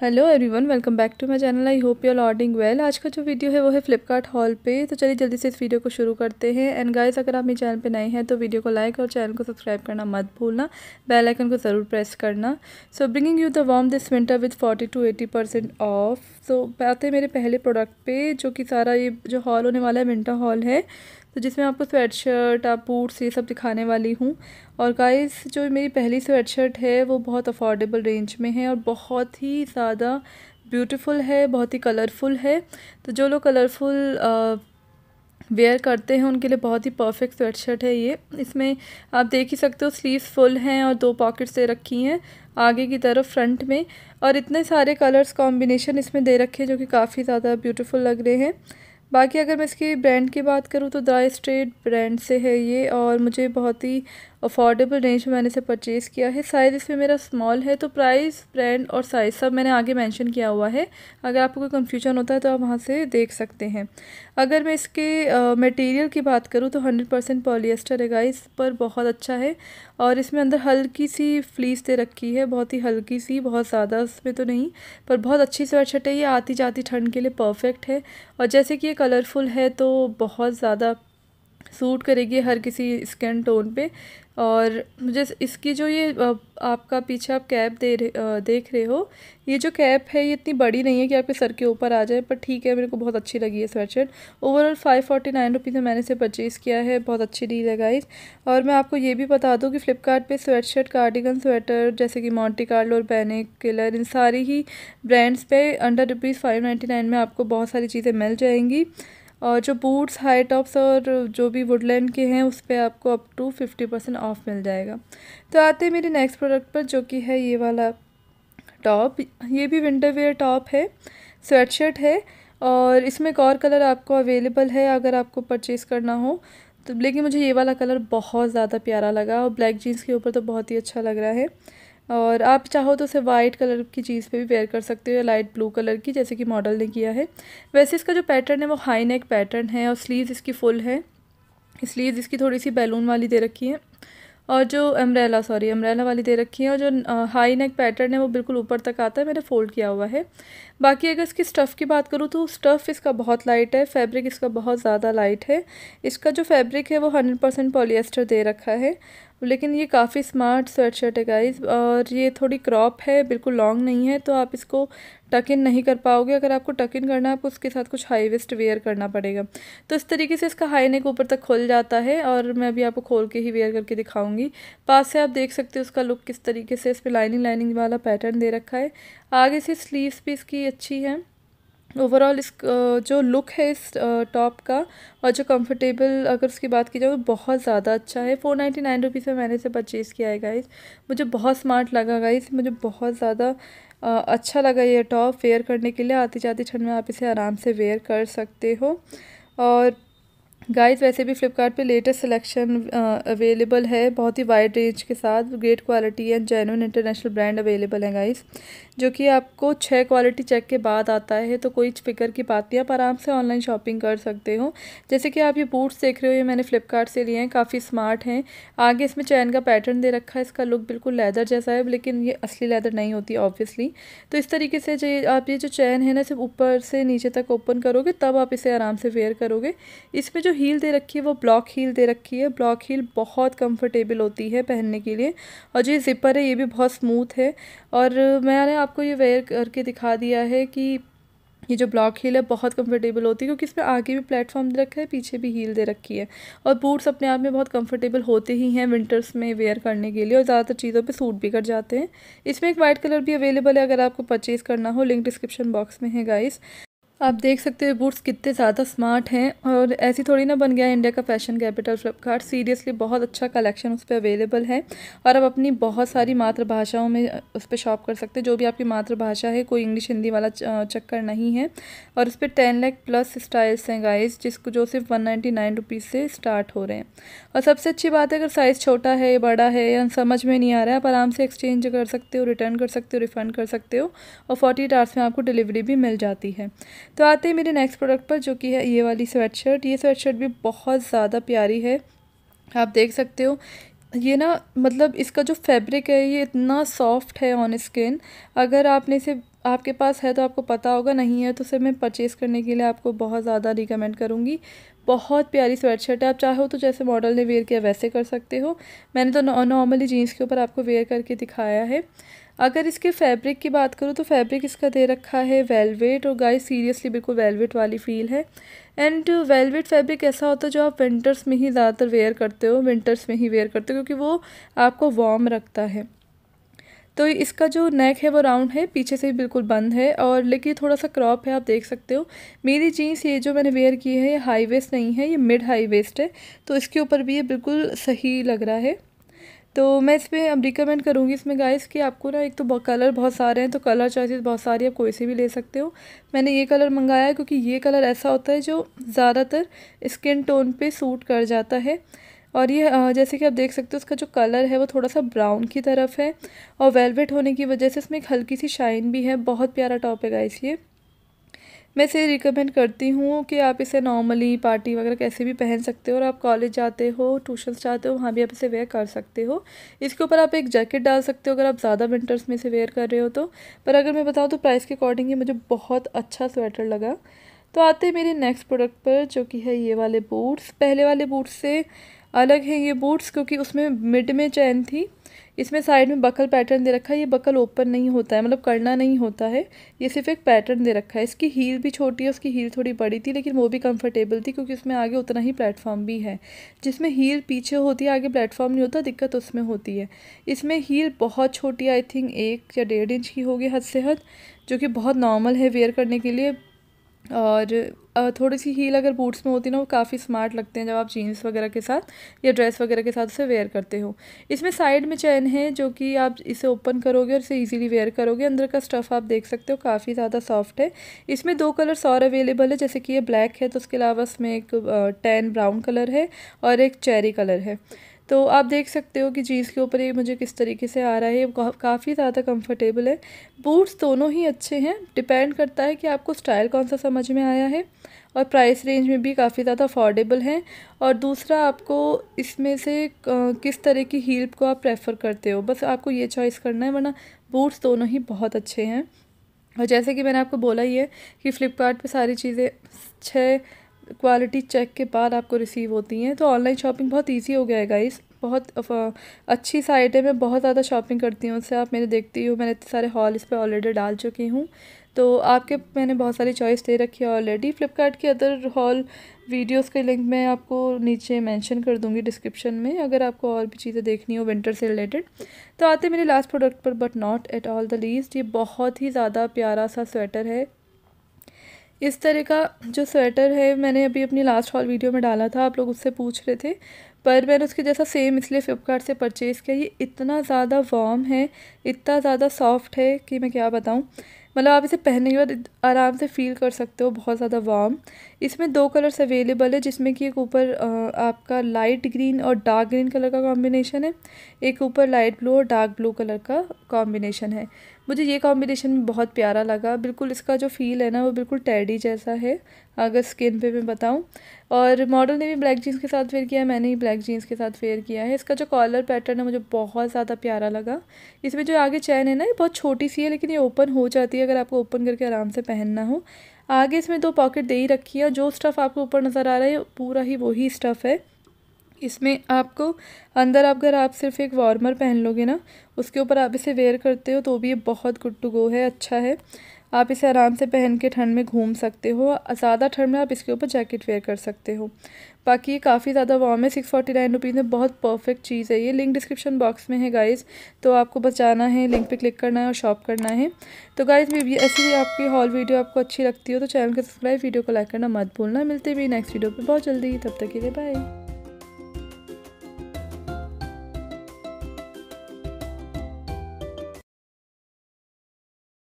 hello everyone welcome back to my channel I hope you are doing well आज का जो video है वो है फ्लिपकार्ट हॉल पे तो चलिए जल्दी से इस वीडियो को शुरू करते हैं एंड गाइस अगर आप मेरे चैनल पे नए हैं तो वीडियो को लाइक और चैनल को सब्सक्राइब करना मत भूलना बेल आइकन को ज़रूर प्रेस करना so bringing you the warm this winter with forty two eighty percent off so आते हैं मेरे पहले प्रोडक्ट पे जो कि सारा ये जो हॉल होने वाला है विंटर हॉल है तो जिसमें आपको स्वेट शर्ट आप बूट्स ये सब दिखाने वाली हूँ और गाइस जो मेरी पहली स्वेट शर्ट है वो बहुत अफोर्डेबल रेंज में है और बहुत ही ज़्यादा ब्यूटीफुल है बहुत ही कलरफुल है तो जो लोग कलरफुल वेयर करते हैं उनके लिए बहुत ही परफेक्ट स्वेट शर्ट है ये इसमें आप देख ही सकते हो स्लीव्स फुल हैं और दो पॉकेट्स दे रखी हैं आगे की तरफ फ्रंट में और इतने सारे कलर्स कॉम्बिनेशन इसमें दे रखे हैं जो कि काफ़ी ज़्यादा ब्यूटीफुल लग रहे हैं बाकी अगर मैं इसकी ब्रांड की बात करूँ तो द्राई स्ट्रेट ब्रांड से है ये और मुझे बहुत ही अफोर्डेबल रेंज में मैंने इसे परचेज़ किया है साइज़ इसमें मेरा स्मॉल है तो प्राइस ब्रांड और साइज़ सब मैंने आगे मेंशन किया हुआ है अगर आपको कोई कन्फ्यूजन होता है तो आप वहाँ से देख सकते हैं अगर मैं इसके मटेरियल की बात करूँ तो हंड्रेड परसेंट पॉलीस्टर है गाइस पर बहुत अच्छा है और इसमें अंदर हल्की सी फ्लीस दे रखी है बहुत ही हल्की सी बहुत ज़्यादा उसमें तो नहीं पर बहुत अच्छी स्वेटशर्ट है ये आती जाती ठंड के लिए परफेक्ट है और जैसे कि ये कलरफुल है तो बहुत ज़्यादा सूट करेगी हर किसी स्किन टोन पे और मुझे इसकी जो ये आपका पीछे आप कैप दे रहे देख रहे हो ये जो कैप है ये इतनी बड़ी नहीं है कि आपके सर के ऊपर आ जाए पर ठीक है मेरे को बहुत अच्छी लगी है sweatshirt overall five forty nine rupees में मैंने इसे परचेज़ किया है बहुत अच्छी डील है गाइज और मैं आपको ये भी बता दूँ कि फ्लिपकार्ट स्वेटशर्ट कार्डिगन स्वेटर जैसे कि मॉन्टी कार्लो और पैनिक किलर इन सारी ही ब्रांड्स पे under rupees five ninety nine में आपको बहुत सारी चीज़ें मिल जाएंगी और जो बूट्स हाई टॉप्स और जो भी वुडलैंड के हैं उस पर आपको up to fifty percent off मिल जाएगा तो आते हैं मेरे नेक्स्ट प्रोडक्ट पर जो कि है ये वाला टॉप ये भी विंटर वेयर टॉप है स्वेट शर्ट है और इसमें एक और कलर आपको अवेलेबल है अगर आपको परचेज़ करना हो तो लेकिन मुझे ये वाला कलर बहुत ज़्यादा प्यारा लगा और ब्लैक जीन्स के ऊपर तो बहुत ही अच्छा लग रहा है और आप चाहो तो उसे वाइट कलर की चीज़ पे भी वेयर कर सकते हो या लाइट ब्लू कलर की जैसे कि मॉडल ने किया है वैसे इसका जो पैटर्न है वो हाई नेक पैटर्न है और स्लीव्स इसकी फुल है स्लीव्स इसकी थोड़ी सी बैलून वाली दे रखी है और जो अम्ब्रेला सॉरी अम्ब्रेला वाली दे रखी है और जो हाई नेक पैटर्न है वो बिल्कुल ऊपर तक आता है मैंने फ़ोल्ड किया हुआ है बाकी अगर इसकी स्टफ़ की बात करूँ तो स्टफ़ इसका बहुत लाइट है फैब्रिक इसका बहुत ज़्यादा लाइट है इसका जो फैब्रिक है वो हंड्रेड परसेंट पॉलिएस्टर दे रखा है लेकिन ये काफ़ी स्मार्ट स्वेट शर्ट है गाइज और ये थोड़ी क्रॉप है बिल्कुल लॉन्ग नहीं है तो आप इसको टक इन नहीं कर पाओगे अगर आपको टक इन करना है आपको उसके साथ कुछ हाई वेस्ट वेयर करना पड़ेगा तो इस तरीके से इसका हाई नेक ऊपर तक खोल जाता है और मैं अभी आपको खोल के ही वेयर करके दिखाऊंगी पास से आप देख सकते हो उसका लुक किस तरीके से इस पर लाइनिंग लाइनिंग वाला पैटर्न दे रखा है आगे से स्लीव्स भी इसकी अच्छी है ओवरऑल इस जो लुक है इस टॉप का और जो कंफर्टेबल अगर उसकी बात की जाए तो बहुत ज़्यादा अच्छा है फ़ोर नाइन्टी नाइन रुपीज़ में मैंने इसे परचेज़ किया है गाइस मुझे बहुत स्मार्ट लगा गाइस मुझे बहुत ज़्यादा अच्छा लगा ये टॉप वेयर करने के लिए आती जाती ठंड में आप इसे आराम से वेयर कर सकते हो और गाइस वैसे भी फ्लिपकार्ट पे लेटेस्ट सिलेक्शन अवेलेबल है बहुत ही वाइड रेंज के साथ great quality and genuine international brand available है गाइस जो कि आपको छः क्वालिटी चेक के बाद आता है तो कोई फिक्र की बात नहीं आप आराम से ऑनलाइन शॉपिंग कर सकते हो जैसे कि आप ये बूट्स देख रहे हो ये मैंने फ्लिपकार्ट से लिए हैं काफ़ी स्मार्ट हैं आगे इसमें चैन का पैटर्न दे रखा है इसका लुक बिल्कुल लेदर जैसा है लेकिन ये असली लेदर नहीं होती ऑब्वियसली तो इस तरीके से जो आप ये जो चैन है ना सिर्फ ऊपर से नीचे तक ओपन करोगे तब आप इसे आराम से वेयर करोगे इसमें जो हील दे रखी है वो ब्लॉक हील दे रखी है ब्लॉक हील बहुत कंफर्टेबल होती है पहनने के लिए और जो ज़िपर है ये भी बहुत स्मूथ है और मैंने आपको ये वेयर करके दिखा दिया है कि ये जो ब्लॉक हील है बहुत कंफर्टेबल होती है क्योंकि इसमें आगे भी प्लेटफॉर्म दे रखा है पीछे भी हील दे रखी है और बूट्स अपने आप में बहुत कंफर्टेबल होते ही हैं विंटर्स में वेयर करने के लिए और ज़्यादातर चीज़ों पे सूट भी कर जाते हैं इसमें एक वाइट कलर भी अवेलेबल है अगर आपको परचेज़ करना हो लिंक डिस्क्रिप्शन बॉक्स में है गाइस आप देख सकते हो बूट्स कितने ज़्यादा स्मार्ट हैं और ऐसी थोड़ी ना बन गया है इंडिया का फैशन कैपिटल फ्लिपकार्ट सीरियसली बहुत अच्छा कलेक्शन उस पर अवेलेबल है और आप अपनी बहुत सारी मातृभाषाओं में उस पर शॉप कर सकते हैं जो भी आपकी मातृभाषा है कोई इंग्लिश हिंदी वाला चक्कर नहीं है और उस पर टेन लैख प्लस स्टाइल्स हैं गाइज जिसको जो सिर्फ वन नाइन्टी से स्टार्ट हो रहे हैं और सबसे अच्छी बात है अगर साइज़ छोटा है बड़ा है या समझ में नहीं आ रहा है आप आराम से एक्सचेंज कर सकते हो रिटर्न कर सकते हो रिफ़ंड कर सकते हो और फोर्टी एट आवर्स में आपको डिलीवरी भी मिल जाती है तो आते हैं मेरे नेक्स्ट प्रोडक्ट पर जो कि है ये वाली स्वेट शर्ट ये स्वेट शर्ट भी बहुत ज़्यादा प्यारी है आप देख सकते हो ये ना मतलब इसका जो फैब्रिक है ये इतना सॉफ्ट है ऑन स्किन अगर आपने इसे आपके पास है तो आपको पता होगा नहीं है तो उसे मैं परचेज़ करने के लिए आपको बहुत ज़्यादा रिकमेंड करूँगी बहुत प्यारी स्वेट शर्ट है आप चाहो तो जैसे मॉडल ने वेयर किया वैसे कर सकते हो मैंने तो नॉर्मली जीन्स के ऊपर आपको वेयर करके दिखाया है अगर इसके फैब्रिक की बात करूँ तो फैब्रिक इसका दे रखा है वेलवेट और गाइस सीरियसली बिल्कुल वेलवेट वाली फील है एंड वेलवेट फैब्रिक ऐसा होता है जो आप विंटर्स में ही ज़्यादातर वेयर करते हो विंटर्स में ही वेयर करते हो क्योंकि वो आपको वार्म रखता है तो इसका जो नेक है वो राउंड है पीछे से भी बिल्कुल बंद है और लेकिन थोड़ा सा क्रॉप है आप देख सकते हो मेरी जीन्स ये जो मैंने वेयर की है ये हाई वेस्ट नहीं है ये मिड हाई वेस्ट है तो इसके ऊपर भी ये बिल्कुल सही लग रहा है तो मैं इसमें अब रिकमेंड करूँगी इसमें गाइस कि आपको ना एक तो कलर बहुत सारे हैं तो कलर चॉइसेस बहुत सारी आप कोई से भी ले सकते हो मैंने ये कलर मंगाया है क्योंकि ये कलर ऐसा होता है जो ज़्यादातर स्किन टोन पे सूट कर जाता है और ये जैसे कि आप देख सकते हो उसका जो कलर है वो थोड़ा सा ब्राउन की तरफ है और वेलवेट होने की वजह से इसमें एक हल्की सी शाइन भी है बहुत प्यारा टॉप है गाइस ये मैं इसे रिकमेंड करती हूँ कि आप इसे नॉर्मली पार्टी वगैरह कैसे भी पहन सकते हो और आप कॉलेज जाते हो ट्यूशन जाते हो वहाँ भी आप इसे वेयर कर सकते हो इसके ऊपर आप एक जैकेट डाल सकते हो अगर आप ज़्यादा विंटर्स में इसे वेयर कर रहे हो तो पर अगर मैं बताऊँ तो प्राइस के अकॉर्डिंग ही मुझे बहुत अच्छा स्वेटर लगा तो आते हैं मेरे नेक्स्ट प्रोडक्ट पर जो कि है ये वाले बूट्स पहले वाले बूट्स से अलग है ये बूट्स क्योंकि उसमें मिड में चैन थी इसमें साइड में बकल पैटर्न दे रखा है ये बकल ओपन नहीं होता है मतलब करना नहीं होता है ये सिर्फ एक पैटर्न दे रखा है इसकी हील भी छोटी है उसकी हील थोड़ी बड़ी थी लेकिन वो भी कंफर्टेबल थी क्योंकि उसमें आगे उतना ही प्लेटफॉर्म भी है जिसमें हील पीछे होती है आगे प्लेटफॉर्म नहीं होता दिक्कत उसमें होती है इसमें हील बहुत छोटी आई थिंक एक या डेढ़ इंच की होगी हद से हद जो कि बहुत नॉर्मल है वेयर करने के लिए और थोड़ी सी हील अगर बूट्स में होती ना वो काफ़ी स्मार्ट लगते हैं जब आप जीन्स वगैरह के साथ या ड्रेस वगैरह के साथ उसे वेयर करते हो इसमें साइड में चैन है जो कि आप इसे ओपन करोगे और इसे इजीली वेयर करोगे अंदर का स्टफ़ आप देख सकते हो काफ़ी ज़्यादा सॉफ्ट है इसमें दो कलर्स और अवेलेबल है जैसे कि ये ब्लैक है तो उसके अलावा इसमें एक टैन ब्राउन कलर है और एक चेरी कलर है तो आप देख सकते हो कि जीन्स के ऊपर ये मुझे किस तरीके से आ रहा है काफ़ी ज़्यादा कंफर्टेबल है बूट्स दोनों ही अच्छे हैं डिपेंड करता है कि आपको स्टाइल कौन सा समझ में आया है और प्राइस रेंज में भी काफ़ी ज़्यादा अफोर्डेबल हैं और दूसरा आपको इसमें से किस तरह की हील को आप प्रेफर करते हो बस आपको ये चॉइस करना है वरना बूट्स दोनों ही बहुत अच्छे हैं और जैसे कि मैंने आपको बोला ही है कि फ़्लिपकार्ट सारी चीज़ें छः क्वालिटी चेक के बाद आपको रिसीव होती हैं तो ऑनलाइन शॉपिंग बहुत ईजी हो गया है गाइस बहुत अच्छी साइट है मैं बहुत ज़्यादा शॉपिंग करती हूँ उससे आप मेरे देखती हो मैंने इतने सारे हॉल इस पर ऑलरेडी डाल चुकी हूँ तो आपके मैंने बहुत सारी चॉइस दे रखी है ऑलरेडी फ्लिपकार्ट के अदर हॉल वीडियोस के लिंक मैं आपको नीचे मेंशन कर दूंगी डिस्क्रिप्शन में अगर आपको और भी चीज़ें देखनी हो विंटर से रिलेटेड तो आते मेरे लास्ट प्रोडक्ट पर but not at all the least ये बहुत ही ज़्यादा प्यारा सा स्वेटर है इस तरह का जो स्वेटर है मैंने अभी अपनी लास्ट हॉल वीडियो में डाला था आप लोग उससे पूछ रहे थे पर मैंने उसके जैसा सेम इसलिए फ़्लिपकार्ट से परचेज़ किया ये इतना ज़्यादा वार्म है इतना ज़्यादा सॉफ्ट है कि मैं क्या बताऊँ मतलब आप इसे पहनने के बाद आराम से फील कर सकते हो बहुत ज़्यादा वार्म इसमें दो कलर्स अवेलेबल है जिसमें कि एक ऊपर आपका लाइट ग्रीन और डार्क ग्रीन कलर का कॉम्बिनेशन है एक ऊपर लाइट ब्लू और डार्क ब्लू कलर का कॉम्बिनेशन है मुझे ये कॉम्बिनेशन बहुत प्यारा लगा बिल्कुल इसका जो फील है ना वो बिल्कुल टैडी जैसा है अगर स्किन पे मैं बताऊँ और मॉडल ने भी ब्लैक जीन्स के साथ फेयर किया है मैंने भी ब्लैक जीन्स के साथ फेयर किया है इसका जो कॉलर पैटर्न है मुझे बहुत ज़्यादा प्यारा लगा इसमें जो आगे चैन है ना ये बहुत छोटी सी है लेकिन ये ओपन हो जाती है अगर आपको ओपन करके आराम से पहनना हो आगे इसमें दो पॉकेट दे ही रखी है जो स्टफ़ आपको ऊपर नज़र आ रहा है पूरा ही वही स्टफ़ है इसमें आपको अंदर आप अगर आप सिर्फ एक वार्मर पहन लोगे ना उसके ऊपर आप इसे वेयर करते हो तो भी ये बहुत गुड टू गो है अच्छा है आप इसे आराम से पहन के ठंड में घूम सकते हो ज़्यादा ठंड में आप इसके ऊपर जैकेट वेयर कर सकते हो बाकी ये काफ़ी ज़्यादा वार्म है सिक्स फोर्टी नाइन रुपीज़ में बहुत परफेक्ट चीज़ है ये लिंक डिस्क्रिप्शन बॉक्स में है गाइज़ तो आपको बचाना है लिंक पे क्लिक करना है और शॉप करना है तो गाइज़ भी ऐसी भी आपकी हॉल वीडियो आपको अच्छी लगती हो तो चैनल को सब्सक्राइब वीडियो को लाइक करना मत भूलना मिलते भी नेक्स्ट वीडियो पर बहुत जल्दी तब तक के लिए बाय